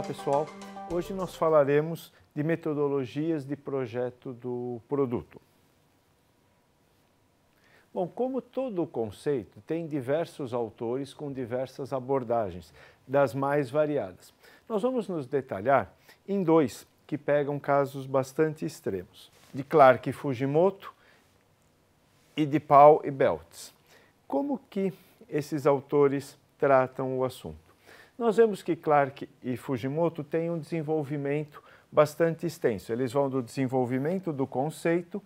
Olá pessoal, hoje nós falaremos de metodologias de projeto do produto. Bom, como todo conceito, tem diversos autores com diversas abordagens, das mais variadas. Nós vamos nos detalhar em dois que pegam casos bastante extremos, de Clark e Fujimoto e de Paul e Belts. Como que esses autores tratam o assunto? Nós vemos que Clark e Fujimoto têm um desenvolvimento bastante extenso. Eles vão do desenvolvimento do conceito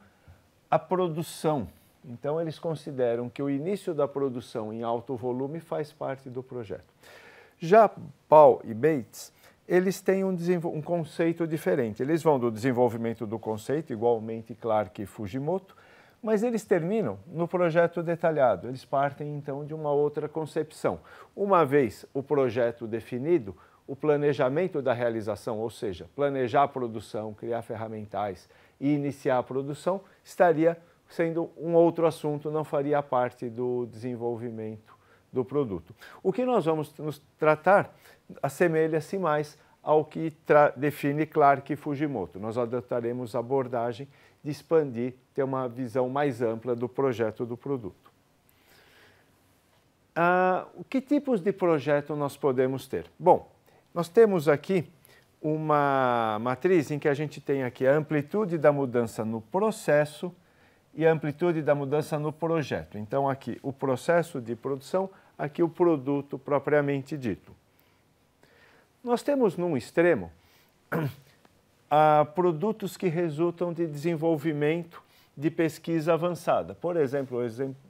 à produção. Então, eles consideram que o início da produção em alto volume faz parte do projeto. Já Paul e Bates, eles têm um, um conceito diferente. Eles vão do desenvolvimento do conceito, igualmente Clark e Fujimoto, mas eles terminam no projeto detalhado, eles partem então de uma outra concepção. Uma vez o projeto definido, o planejamento da realização, ou seja, planejar a produção, criar ferramentais e iniciar a produção, estaria sendo um outro assunto, não faria parte do desenvolvimento do produto. O que nós vamos nos tratar assemelha-se mais ao que define Clark e Fujimoto. Nós adotaremos abordagem de expandir, ter uma visão mais ampla do projeto do produto. Ah, que tipos de projeto nós podemos ter? Bom, nós temos aqui uma matriz em que a gente tem aqui a amplitude da mudança no processo e a amplitude da mudança no projeto. Então, aqui o processo de produção, aqui o produto propriamente dito. Nós temos num extremo a produtos que resultam de desenvolvimento de pesquisa avançada. Por exemplo,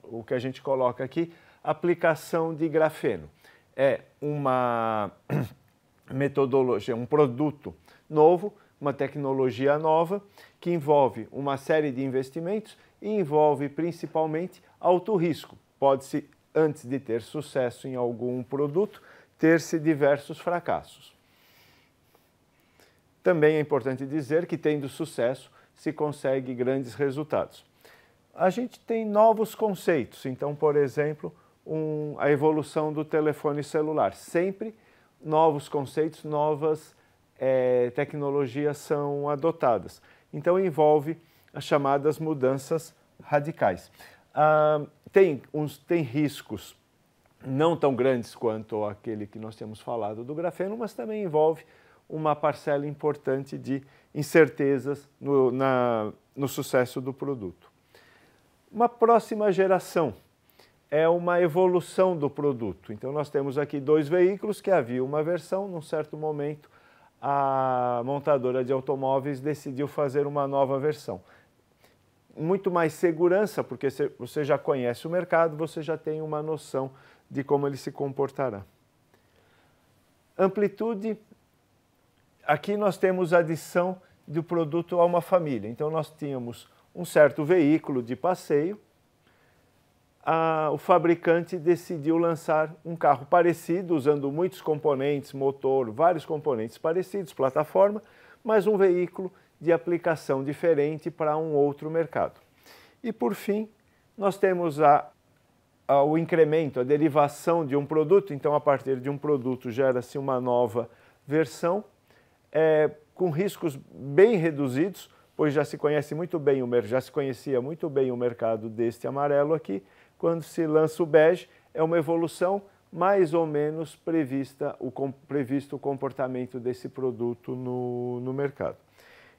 o que a gente coloca aqui, aplicação de grafeno. É uma metodologia, um produto novo, uma tecnologia nova que envolve uma série de investimentos e envolve principalmente alto risco. Pode-se, antes de ter sucesso em algum produto, ter-se diversos fracassos. Também é importante dizer que, tendo sucesso, se consegue grandes resultados. A gente tem novos conceitos, então, por exemplo, um, a evolução do telefone celular. Sempre novos conceitos, novas é, tecnologias são adotadas. Então, envolve as chamadas mudanças radicais. Ah, tem, uns, tem riscos não tão grandes quanto aquele que nós temos falado do grafeno, mas também envolve uma parcela importante de incertezas no, na, no sucesso do produto. Uma próxima geração é uma evolução do produto. Então, nós temos aqui dois veículos que havia uma versão, num certo momento, a montadora de automóveis decidiu fazer uma nova versão. Muito mais segurança, porque você já conhece o mercado, você já tem uma noção de como ele se comportará. Amplitude aqui nós temos a adição do produto a uma família. Então, nós tínhamos um certo veículo de passeio, a, o fabricante decidiu lançar um carro parecido, usando muitos componentes, motor, vários componentes parecidos, plataforma, mas um veículo de aplicação diferente para um outro mercado. E por fim, nós temos a, a, o incremento, a derivação de um produto, então a partir de um produto gera-se uma nova versão é, com riscos bem reduzidos, pois já se conhece muito bem o já se conhecia muito bem o mercado deste amarelo aqui. Quando se lança o bege, é uma evolução mais ou menos prevista o previsto o comportamento desse produto no, no mercado.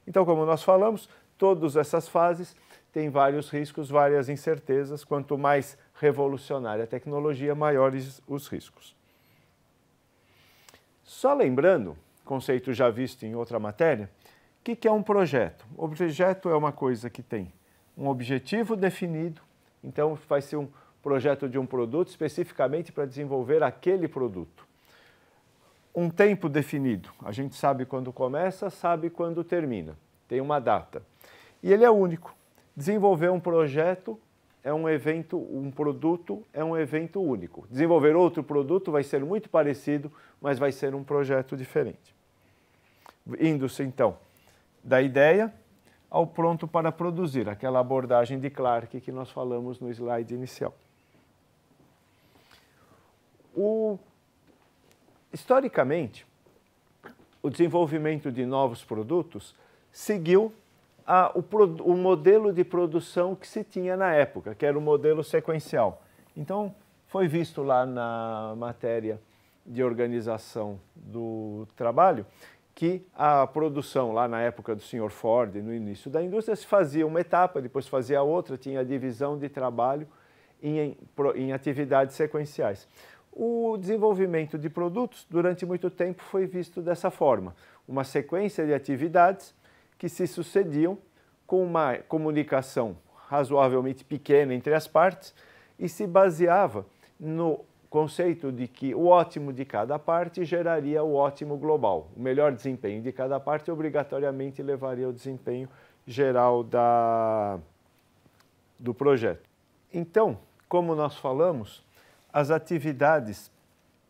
Então, como nós falamos, todas essas fases têm vários riscos, várias incertezas. Quanto mais revolucionária a tecnologia, maiores os riscos. Só lembrando conceito já visto em outra matéria. O que, é um projeto? O projeto é uma coisa que tem um objetivo definido, então vai ser um projeto de um produto especificamente para desenvolver aquele produto. Um tempo definido, a gente sabe quando começa, sabe quando termina, tem uma data. E ele é único. Desenvolver um projeto é um evento, um produto é um evento único. Desenvolver outro produto vai ser muito parecido, mas vai ser um projeto diferente indo-se então da ideia ao pronto para produzir, aquela abordagem de Clark que nós falamos no slide inicial. O, historicamente, o desenvolvimento de novos produtos seguiu a, o, o, modelo de produção que se tinha na época, que era o modelo sequencial. Então, foi visto lá na matéria de organização do trabalho que a produção, lá na época do Sr. Ford, no início da indústria, se fazia uma etapa, depois fazia outra, tinha a divisão de trabalho em, em atividades sequenciais. O desenvolvimento de produtos, durante muito tempo, foi visto dessa forma: uma sequência de atividades que se sucediam com uma comunicação razoavelmente pequena entre as partes e se baseava no conceito de que o ótimo de cada parte geraria o ótimo global. O melhor desempenho de cada parte obrigatoriamente levaria ao desempenho geral da, do projeto. Então, como nós falamos, as atividades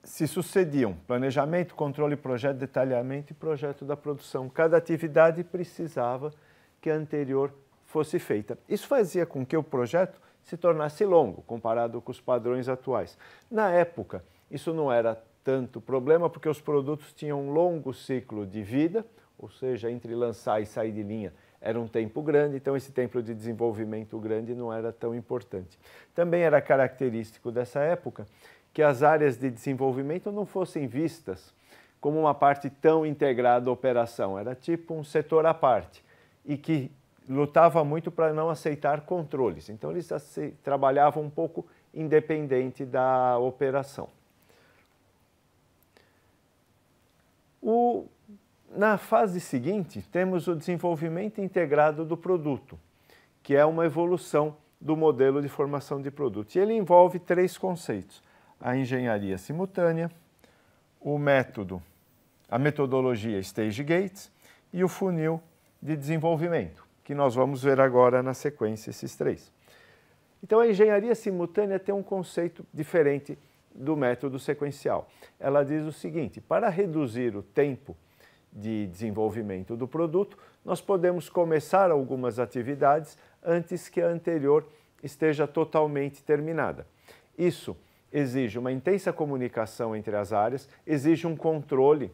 se sucediam: planejamento, controle, projeto, detalhamento e projeto da produção. Cada atividade precisava que a anterior fosse feita. Isso fazia com que o projeto se tornasse longo, comparado com os padrões atuais. Na época, isso não era tanto problema, porque os produtos tinham um longo ciclo de vida, ou seja, entre lançar e sair de linha era um tempo grande, então esse tempo de desenvolvimento grande não era tão importante. Também era característico dessa época que as áreas de desenvolvimento não fossem vistas como uma parte tão integrada da operação, era tipo um setor à parte e que lutava muito para não aceitar controles. Então, eles trabalhavam um pouco independente da operação. O, na fase seguinte, temos o desenvolvimento integrado do produto, que é uma evolução do modelo de formação de produto. E ele envolve três conceitos: a engenharia simultânea, o método, a metodologia Stage Gates e o funil de desenvolvimento que nós vamos ver agora na sequência esses três. Então, a engenharia simultânea tem um conceito diferente do método sequencial. Ela diz o seguinte: para reduzir o tempo de desenvolvimento do produto, nós podemos começar algumas atividades antes que a anterior esteja totalmente terminada. Isso exige uma intensa comunicação entre as áreas, exige um controle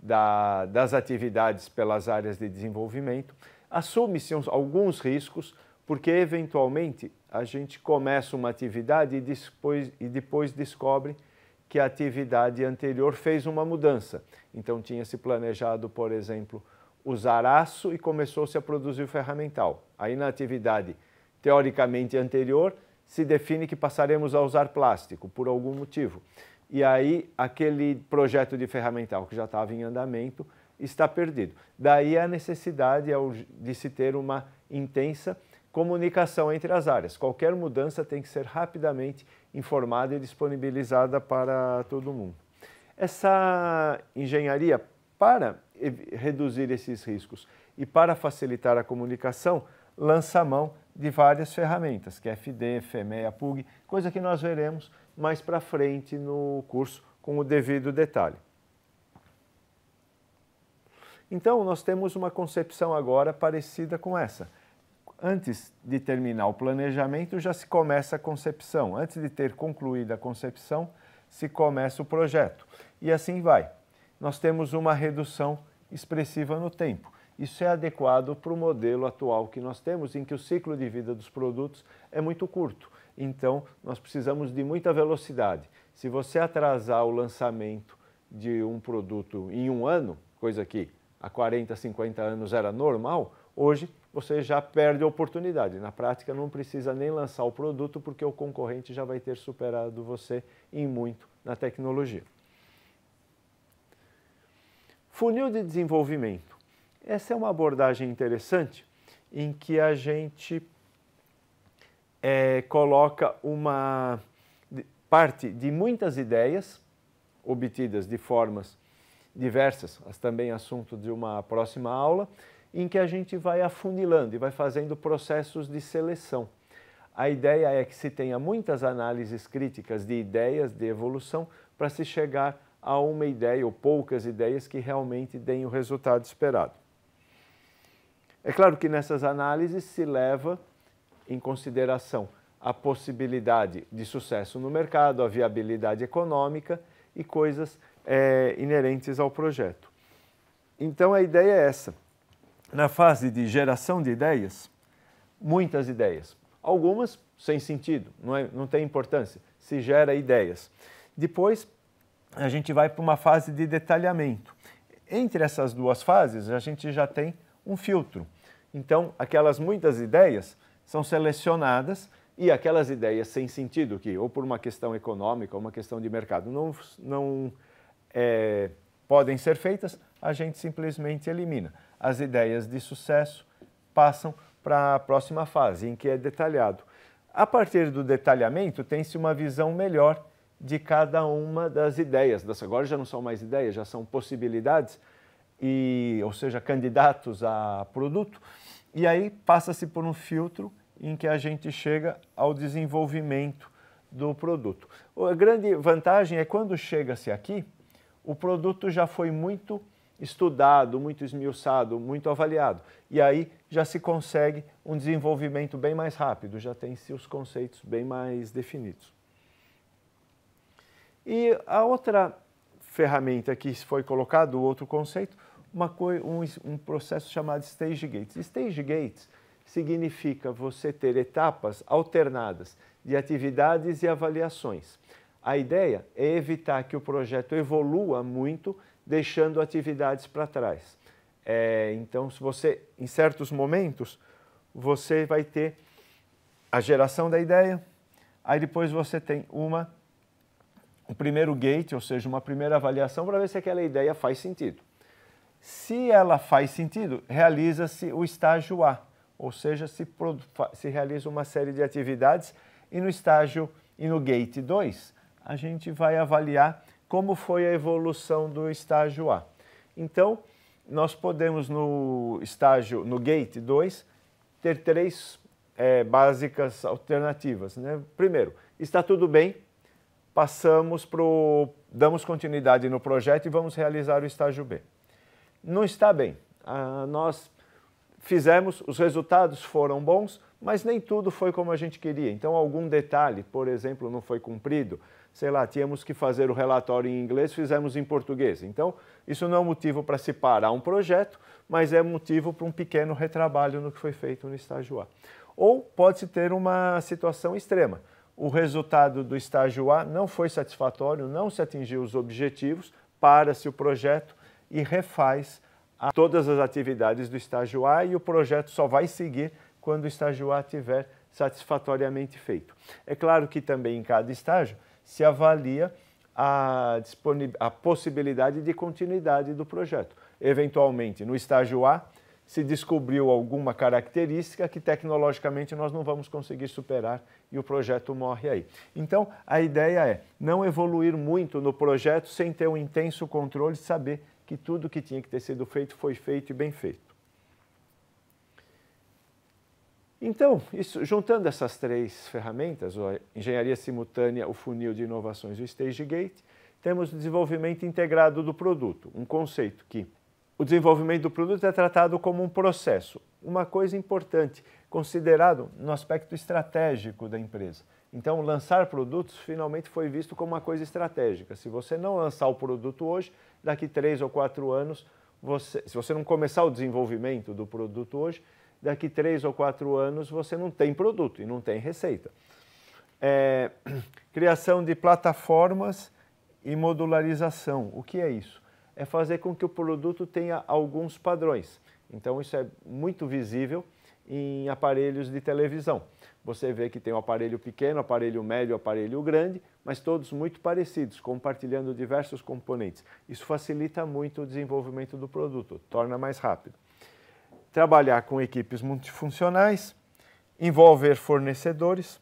da, das atividades pelas áreas de desenvolvimento, assume-se alguns riscos, porque eventualmente a gente começa uma atividade e depois, e depois descobre que a atividade anterior fez uma mudança. Então tinha se planejado, por exemplo, usar aço e começou-se a produzir o ferramental. Aí na atividade teoricamente anterior se define que passaremos a usar plástico por algum motivo. E aí aquele projeto de ferramental que já estava em andamento está perdido. Daí a necessidade é de se ter uma intensa comunicação entre as áreas. Qualquer mudança tem que ser rapidamente informada e disponibilizada para todo mundo. Essa engenharia, para reduzir esses riscos e para facilitar a comunicação, lança a mão de várias ferramentas, que é FD, FEMEA, PUG, coisa que nós veremos mais para frente no curso com o devido detalhe. Então, nós temos uma concepção agora parecida com essa. Antes de terminar o planejamento, já se começa a concepção. Antes de ter concluída a concepção, se começa o projeto. E assim vai. Nós temos uma redução expressiva no tempo. Isso é adequado para o modelo atual que nós temos, em que o ciclo de vida dos produtos é muito curto. Então, nós precisamos de muita velocidade. Se você atrasar o lançamento de um produto em um ano, coisa que há 40, 50 anos era normal, hoje você já perde a oportunidade. Na prática, não precisa nem lançar o produto, porque o concorrente já vai ter superado você em muito na tecnologia. Funil de desenvolvimento. Essa é uma abordagem interessante em que a gente é, coloca uma parte de muitas ideias obtidas de formas diversas, mas também assunto de uma próxima aula, em que a gente vai afunilando e vai fazendo processos de seleção. A ideia é que se tenha muitas análises críticas de ideias de evolução para se chegar a uma ideia ou poucas ideias que realmente deem o resultado esperado. É claro que nessas análises se leva em consideração a possibilidade de sucesso no mercado, a viabilidade econômica e coisas é, inerentes ao projeto. Então a ideia é essa. Na fase de geração de ideias, muitas ideias, algumas sem sentido, não, é, não tem importância, se gera ideias. Depois a gente vai para uma fase de detalhamento. Entre essas duas fases, a gente já tem um filtro. Então, aquelas muitas ideias são selecionadas e aquelas ideias sem sentido, que ou por uma questão econômica ou uma questão de mercado não, não é, podem ser feitas, a gente simplesmente elimina. As ideias de sucesso passam para a próxima fase, em que é detalhado. A partir do detalhamento, tem-se uma visão melhor de cada uma das ideias. Agora já não são mais ideias, já são possibilidades, e, ou seja, candidatos a produto. E aí passa-se por um filtro em que a gente chega ao desenvolvimento do produto. A grande vantagem é quando chega-se aqui, o produto já foi muito estudado, muito esmiuçado, muito avaliado. E aí já se consegue um desenvolvimento bem mais rápido, já tem-se os conceitos bem mais definidos. E a outra ferramenta que foi colocada, o outro conceito, uma, um, um processo chamado stage gates. Stage gates significa você ter etapas alternadas de atividades e avaliações. A ideia é evitar que o projeto evolua muito, deixando atividades para trás. É, então, se você, em certos momentos, você vai ter a geração da ideia, aí depois você tem uma um primeiro gate, ou seja, uma primeira avaliação para ver se aquela ideia faz sentido. Se ela faz sentido, realiza-se o estágio A, ou seja, se, se realiza uma série de atividades e no estágio e no gate 2 a gente vai avaliar como foi a evolução do estágio A. Então, nós podemos no estágio, no gate 2, ter três é, básicas alternativas. Né? Primeiro, está tudo bem, passamos para damos continuidade no projeto e vamos realizar o estágio B. Não está bem. Ah, nós fizemos, os resultados foram bons, mas nem tudo foi como a gente queria. Então, algum detalhe, por exemplo, não foi cumprido. Sei lá, tínhamos que fazer o relatório em inglês, fizemos em português. Então, isso não é motivo para se parar um projeto, mas é motivo para um pequeno retrabalho no que foi feito no estágio A. Ou pode-se ter uma situação extrema. O resultado do estágio A não foi satisfatório, não se atingiu os objetivos, para-se o projeto e refaz a todas as atividades do estágio A e o projeto só vai seguir quando o estágio A tiver satisfatoriamente feito. É claro que também em cada estágio se avalia a, a possibilidade de continuidade do projeto. Eventualmente, no estágio A, se descobriu alguma característica que tecnologicamente nós não vamos conseguir superar e o projeto morre aí. Então, a ideia é não evoluir muito no projeto sem ter um intenso controle de saber que tudo que tinha que ter sido feito foi feito e bem feito. Então, isso, juntando essas três ferramentas, a engenharia simultânea, o funil de inovações e o gate, temos o desenvolvimento integrado do produto, um conceito que o desenvolvimento do produto é tratado como um processo, uma coisa importante, considerado no aspecto estratégico da empresa. Então, lançar produtos finalmente foi visto como uma coisa estratégica. Se você não lançar o produto hoje, daqui três ou quatro anos, você, se você não começar o desenvolvimento do produto hoje, daqui três ou quatro anos você não tem produto e não tem receita. É, criação de plataformas e modularização. O que é isso? É fazer com que o produto tenha alguns padrões. Então, isso é muito visível em aparelhos de televisão você vê que tem o um aparelho pequeno, aparelho médio, aparelho grande, mas todos muito parecidos, compartilhando diversos componentes. Isso facilita muito o desenvolvimento do produto, torna mais rápido. Trabalhar com equipes multifuncionais, envolver fornecedores,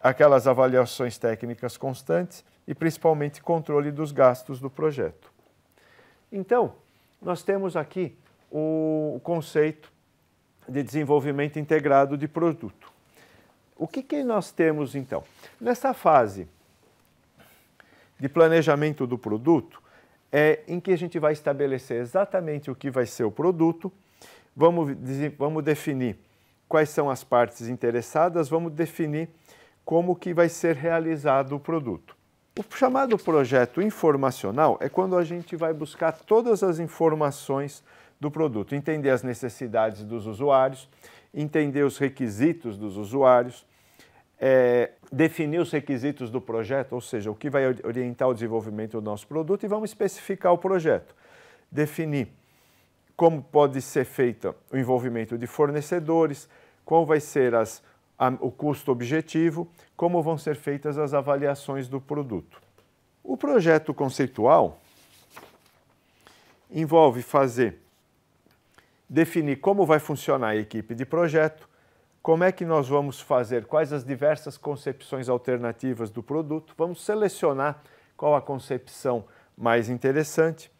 aquelas avaliações técnicas constantes e principalmente controle dos gastos do projeto. Então, nós temos aqui o conceito de desenvolvimento integrado de produto. O que, que nós temos então? Nessa fase de planejamento do produto, é em que a gente vai estabelecer exatamente o que vai ser o produto, vamos, vamos definir quais são as partes interessadas, vamos definir como que vai ser realizado o produto. O chamado projeto informacional é quando a gente vai buscar todas as informações do produto, entender as necessidades dos usuários, entender os requisitos dos usuários, é, definir os requisitos do projeto, ou seja, o que vai orientar o desenvolvimento do nosso produto e vamos especificar o projeto. Definir como pode ser feito o envolvimento de fornecedores, qual vai ser as, a, o custo objetivo, como vão ser feitas as avaliações do produto. O projeto conceitual envolve fazer, definir como vai funcionar a equipe de projeto, como é que nós vamos fazer? Quais as diversas concepções alternativas do produto? Vamos selecionar qual a concepção mais interessante.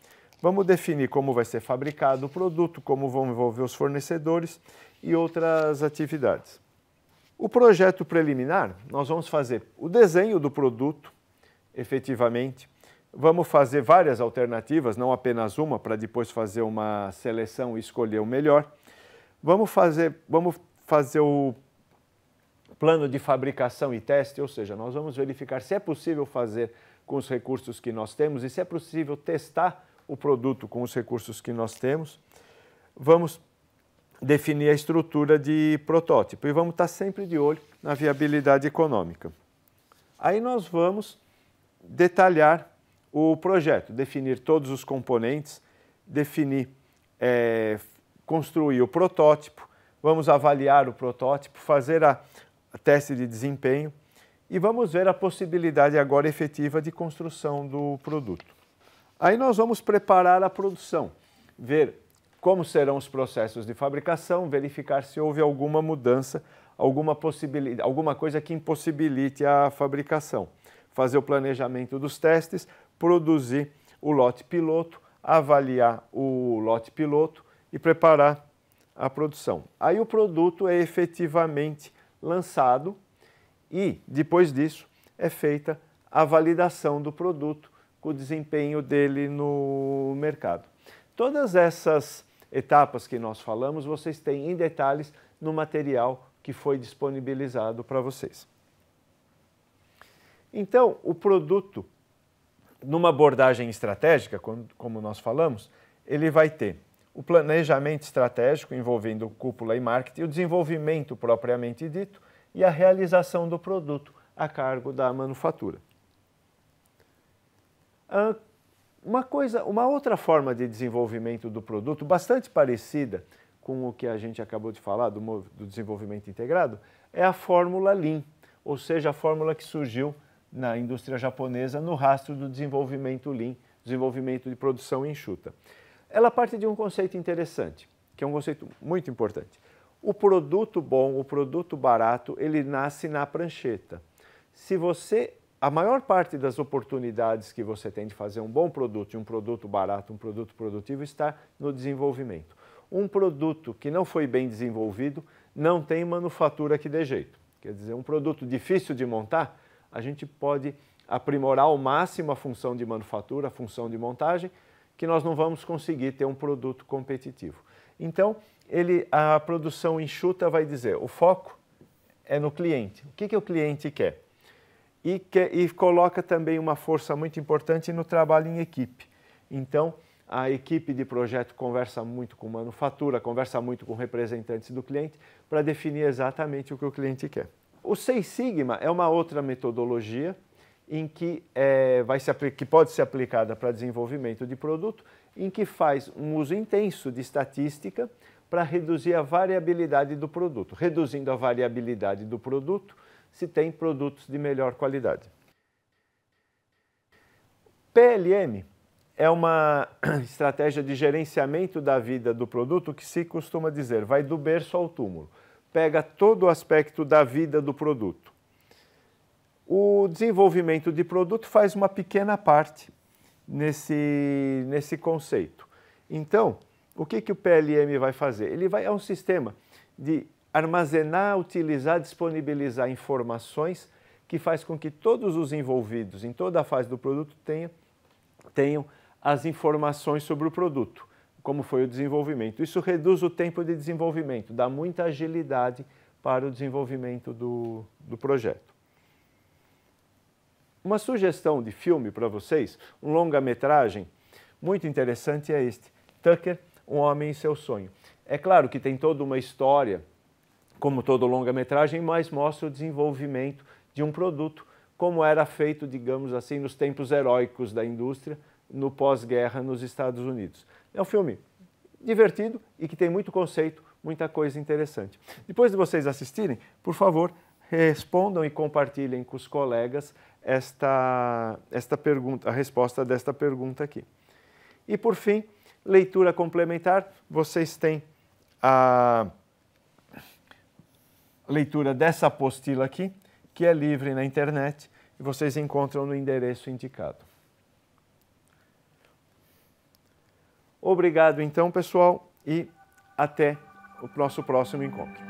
Vamos definir como vai ser fabricado o produto, como vão envolver os fornecedores e outras atividades. O projeto preliminar, nós vamos fazer o desenho do produto, efetivamente. Vamos fazer várias alternativas, não apenas uma, para depois fazer uma seleção e escolher o melhor. Vamos fazer, vamos fazer o plano de fabricação e teste, ou seja, nós vamos verificar se é possível fazer com os recursos que nós temos e se é possível testar o produto com os recursos que nós temos. Vamos definir a estrutura de protótipo e vamos estar sempre de olho na viabilidade econômica. Aí nós vamos detalhar o projeto, definir todos os componentes, definir, é, construir o protótipo, vamos avaliar o protótipo, fazer a, a teste de desempenho e vamos ver a possibilidade agora efetiva de construção do produto. Aí nós vamos preparar a produção, ver como serão os processos de fabricação, verificar se houve alguma mudança, alguma, possibilidade, alguma coisa que impossibilite a fabricação. Fazer o planejamento dos testes, produzir o lote piloto, avaliar o lote piloto e preparar a produção. Aí o produto é efetivamente lançado e, depois disso, é feita a validação do produto com o desempenho dele no mercado. Todas essas etapas que nós falamos, vocês têm em detalhes no material que foi disponibilizado para vocês. Então, o produto, numa abordagem estratégica, como nós falamos, ele vai ter o planejamento estratégico envolvendo cúpula e marketing, o desenvolvimento propriamente dito e a realização do produto a cargo da manufatura. Uma coisa, uma outra forma de desenvolvimento do produto, bastante parecida com o que a gente acabou de falar do, do desenvolvimento integrado, é a fórmula Lean, ou seja, a fórmula que surgiu na indústria japonesa no rastro do desenvolvimento Lean, desenvolvimento de produção enxuta. Ela parte de um conceito interessante, que é um conceito muito importante. O produto bom, o produto barato, ele nasce na prancheta. Se você a maior parte das oportunidades que você tem de fazer um bom produto, um produto barato, um produto produtivo, está no desenvolvimento. Um produto que não foi bem desenvolvido não tem manufatura que dê jeito. Quer dizer, um produto difícil de montar, a gente pode aprimorar ao máximo a função de manufatura, a função de montagem, que nós não vamos conseguir ter um produto competitivo. Então, ele, a produção enxuta vai dizer, o foco é no cliente. O que, que o cliente quer? E, quer? e coloca também uma força muito importante no trabalho em equipe. Então, a equipe de projeto conversa muito com manufatura, conversa muito com representantes do cliente para definir exatamente o que o cliente quer. O Seis Sigma é uma outra metodologia em que, é, vai se que pode ser aplicada para desenvolvimento de produto, em que faz um uso intenso de estatística para reduzir a variabilidade do produto. Reduzindo a variabilidade do produto, se tem produtos de melhor qualidade. PLM é uma estratégia de gerenciamento da vida do produto que se costuma dizer vai do berço ao túmulo. Pega todo o aspecto da vida do produto o desenvolvimento de produto faz uma pequena parte nesse, nesse conceito. Então, o que, que o PLM vai fazer? Ele vai, é um sistema de armazenar, utilizar, disponibilizar informações que faz com que todos os envolvidos em toda a fase do produto tenham, tenham as informações sobre o produto, como foi o desenvolvimento. Isso reduz o tempo de desenvolvimento, dá muita agilidade para o desenvolvimento do, do projeto. Uma sugestão de filme para vocês, um longa-metragem muito interessante é este: Tucker, um homem e seu sonho. É claro que tem toda uma história, como todo longa-metragem, mas mostra o desenvolvimento de um produto, como era feito, digamos assim, nos tempos heróicos da indústria, no pós-guerra nos Estados Unidos. É um filme divertido e que tem muito conceito, muita coisa interessante. Depois de vocês assistirem, por favor, respondam e compartilhem com os colegas esta, esta pergunta, a resposta desta pergunta aqui. E por fim, leitura complementar, vocês têm a leitura dessa apostila aqui, que é livre na internet e vocês encontram no endereço indicado. Obrigado então, pessoal, e até o nosso próximo encontro.